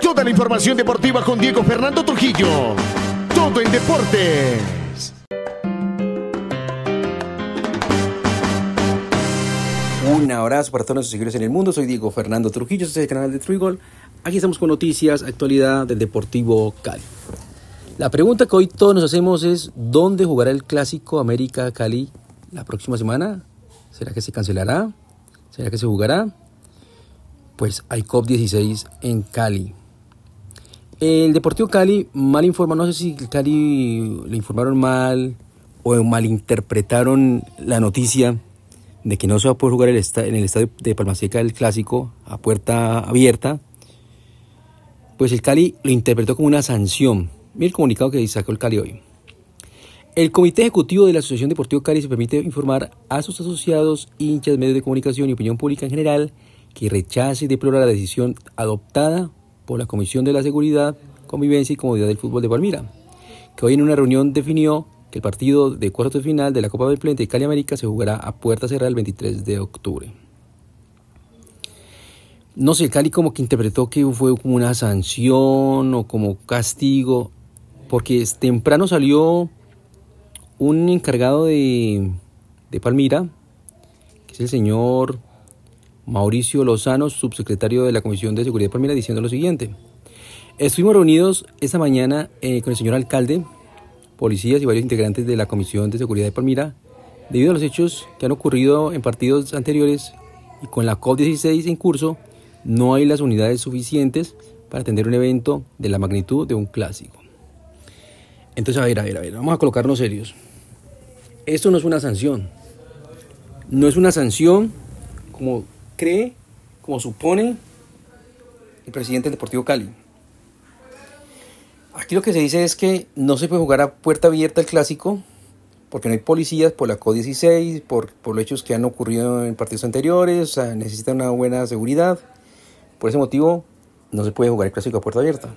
Toda la información deportiva con Diego Fernando Trujillo. Todo en deportes. Un abrazo para todos nuestros seguidores en el mundo. Soy Diego Fernando Trujillo, este es el canal de Trigol. Aquí estamos con noticias, actualidad del Deportivo Cali. La pregunta que hoy todos nos hacemos es, ¿dónde jugará el clásico América Cali la próxima semana? ¿Será que se cancelará? ¿Será que se jugará? pues hay COP16 en Cali. El Deportivo Cali mal informa, no sé si Cali le informaron mal o malinterpretaron la noticia de que no se va a poder jugar en el estadio de Seca el clásico a puerta abierta. Pues el Cali lo interpretó como una sanción. Mira el comunicado que sacó el Cali hoy. El Comité Ejecutivo de la Asociación Deportivo Cali se permite informar a sus asociados, hinchas, medios de comunicación y opinión pública en general que rechace y deplora la decisión adoptada por la Comisión de la Seguridad, Convivencia y Comodidad del Fútbol de Palmira, que hoy en una reunión definió que el partido de cuarto de final de la Copa del Plente de Cali América se jugará a puerta cerrada el 23 de octubre. No sé, Cali como que interpretó que fue como una sanción o como castigo, porque temprano salió un encargado de, de Palmira, que es el señor Mauricio Lozano, subsecretario de la Comisión de Seguridad de Palmira, diciendo lo siguiente. Estuvimos reunidos esta mañana eh, con el señor alcalde, policías y varios integrantes de la Comisión de Seguridad de Palmira, debido a los hechos que han ocurrido en partidos anteriores y con la COP16 en curso, no hay las unidades suficientes para atender un evento de la magnitud de un clásico. Entonces, a ver, a ver, a ver, vamos a colocarnos serios. Esto no es una sanción. No es una sanción como cree, como supone el presidente del Deportivo Cali. Aquí lo que se dice es que no se puede jugar a puerta abierta el clásico, porque no hay policías por la CO-16, por, los hechos que han ocurrido en partidos anteriores, o sea, necesita una buena seguridad. Por ese motivo, no se puede jugar el clásico a puerta abierta.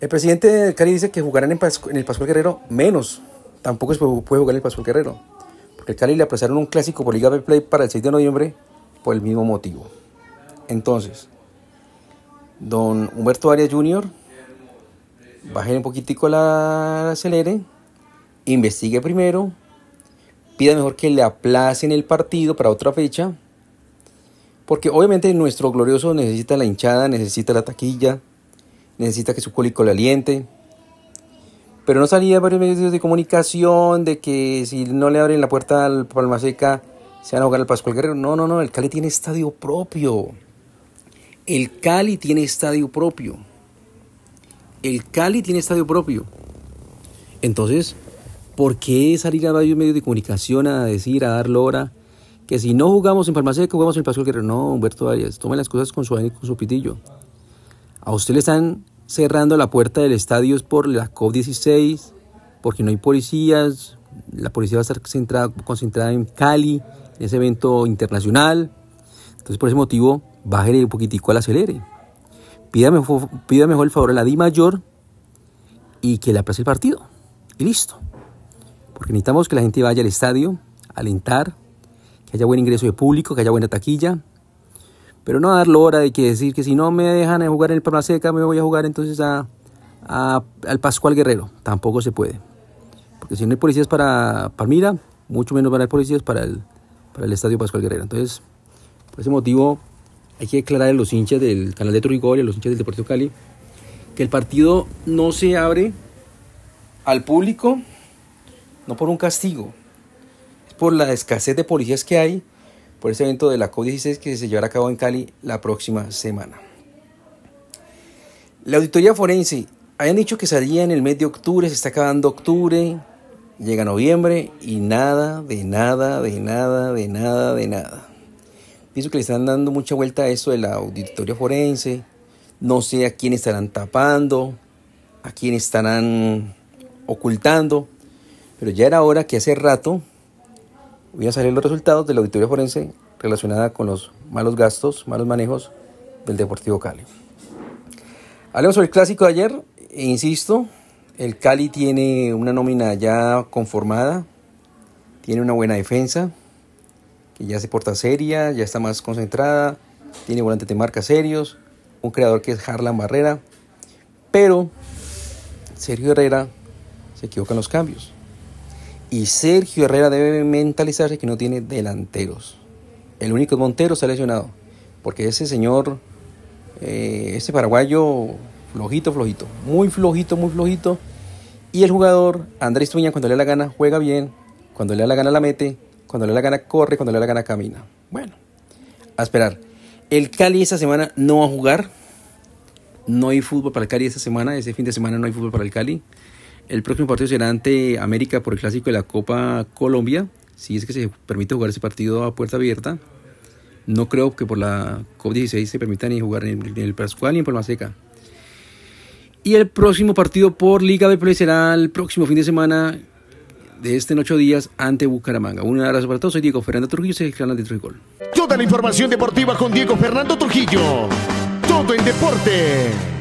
El presidente del Cali dice que jugarán en, el Pascual Guerrero menos. Tampoco se puede jugar en el Pascual Guerrero. Porque el Cali le aplazaron un clásico por Liga de Play para el 6 de noviembre por el mismo motivo. Entonces, don Humberto Arias Jr., baje un poquitico la acelere, investigue primero, pida mejor que le aplacen el partido para otra fecha, porque obviamente nuestro glorioso necesita la hinchada, necesita la taquilla, necesita que su cólico le aliente. Pero no salía varios medios de comunicación de que si no le abren la puerta al Palma Seca se van a jugar el Pascual Guerrero. No, no, no, el Cali tiene estadio propio. El Cali tiene estadio propio. El Cali tiene estadio propio. Entonces, ¿por qué salir a varios medios de comunicación a decir, a dar lora que si no jugamos en que jugamos en el Pascual Guerrero? No, Humberto Arias, tome las cosas con su con su pitillo. A usted le están cerrando la puerta del estadio por la COP16, porque no hay policías, la policía va a estar concentrada en Cali, ese evento internacional. Entonces, por ese motivo, bájele un poquitico al acelere. Pida mejor, mejor el favor a la Di Mayor y que le aplace el partido. Y listo. Porque necesitamos que la gente vaya al estadio, alentar, que haya buen ingreso de público, que haya buena taquilla. Pero no a darlo hora de que decir que si no me dejan jugar en el Seca me voy a jugar entonces al Pascual Guerrero. Tampoco se puede. Porque si no hay policías para Palmira, mucho menos van a haber policías para el para el Estadio Pascual Guerrero. Entonces, por ese motivo, hay que declarar a los hinchas del Canal de Trujillo y a los hinchas del Deportivo Cali que el partido no se abre al público, no por un castigo, es por la escasez de policías que hay por ese evento de la covid 16 que se llevará a cabo en Cali la próxima semana. La auditoría forense, habían dicho que salía en el mes de octubre, se está acabando octubre, Llega noviembre y nada, de nada, de nada, de nada, de nada. Pienso que le están dando mucha vuelta a eso de la auditoría forense. No sé a quién estarán tapando, a quién estarán ocultando. Pero ya era hora que hace rato voy a salir los resultados de la auditoría forense relacionada con los malos gastos, malos manejos del Deportivo Cali. Hablemos sobre el clásico de ayer, e insisto, el Cali tiene una nómina ya conformada, tiene una buena defensa, que ya se porta seria, ya está más concentrada, tiene volantes de marca serios, un creador que es Harlan Barrera, pero Sergio Herrera se equivoca en los cambios. Y Sergio Herrera debe mentalizarse que no tiene delanteros. El único Montero está lesionado, porque ese señor, eh, ese paraguayo Flojito, flojito. Muy flojito, muy flojito. Y el jugador, Andrés Tuña, cuando le da la gana, juega bien. Cuando le da la gana, la mete. Cuando le da la gana, corre. Cuando le da la gana, camina. Bueno, a esperar. El Cali esta semana no va a jugar. No hay fútbol para el Cali esta semana. Ese fin de semana no hay fútbol para el Cali. El próximo partido será ante América por el clásico de la Copa Colombia. Si es que se permite jugar ese partido a puerta abierta. No creo que por la COP16 se permita ni jugar en el Pascual ni en Palma Seca. Y el próximo partido por Liga de Play será el próximo fin de semana de este en ocho días ante Bucaramanga. Un abrazo para todos. Soy Diego Fernando Trujillo, soy el canal de Trujillo. Toda la información deportiva con Diego Fernando Trujillo. Todo en deporte.